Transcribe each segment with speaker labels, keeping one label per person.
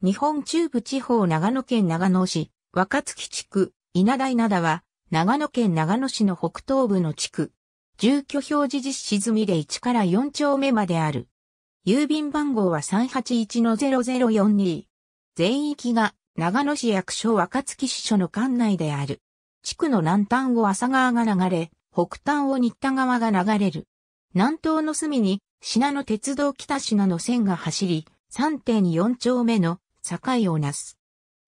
Speaker 1: 日本中部地方長野県長野市、若月地区、稲田稲田は、長野県長野市の北東部の地区。住居表示実施済みで1から4丁目まである。郵便番号は381-0042。全域が長野市役所若月支所の管内である。地区の南端を浅川が流れ、北端を新田川が流れる。南東の隅に、品の鉄道北品の線が走り、3.4丁目の境をなす。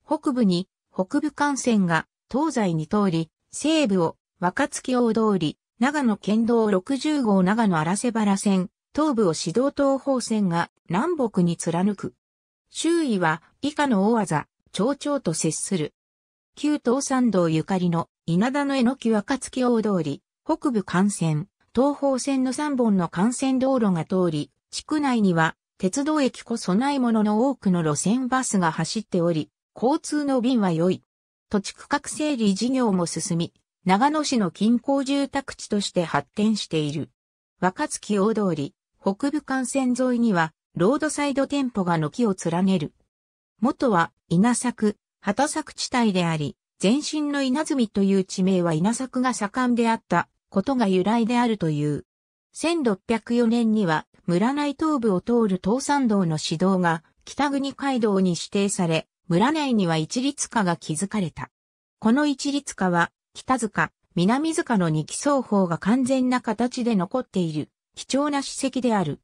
Speaker 1: 北部に北部幹線が東西に通り、西部を若月大通り、長野県道60号長野荒瀬原線、東部を指導東方線が南北に貫く。周囲は以下の大技、町長と接する。旧東山道ゆかりの稲田の江の木若月大通り、北部幹線、東方線の3本の幹線道路が通り、地区内には鉄道駅こそないものの多くの路線バスが走っており、交通の便は良い。土地区画整理事業も進み、長野市の近郊住宅地として発展している。若月大通り、北部幹線沿いには、ロードサイド店舗が軒を連ねる。元は稲作、畑作地帯であり、前身の稲積という地名は稲作が盛んであったことが由来であるという。1604年には村内東部を通る東山道の市道が北国街道に指定され、村内には一律化が築かれた。この一律化は、北塚、南塚の二期双方が完全な形で残っている、貴重な史跡である。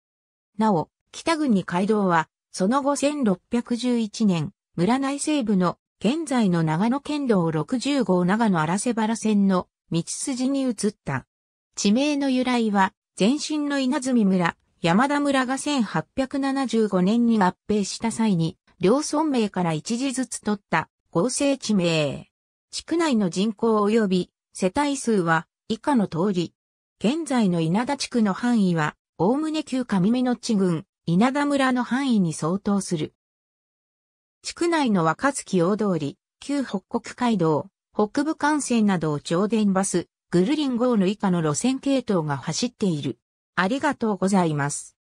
Speaker 1: なお、北国街道は、その後1611年、村内西部の現在の長野県道60号長野荒瀬原線の道筋に移った。地名の由来は、前身の稲積村、山田村が1875年に合併した際に、両村名から一時ずつ取った合成地名。地区内の人口及び世帯数は以下の通り。現在の稲田地区の範囲は、おおむね旧上目の地郡、稲田村の範囲に相当する。地区内の若月大通り、旧北国街道、北部幹線などを超電バス、グルリン号の以下の路線系統が走っている。ありがとうございます。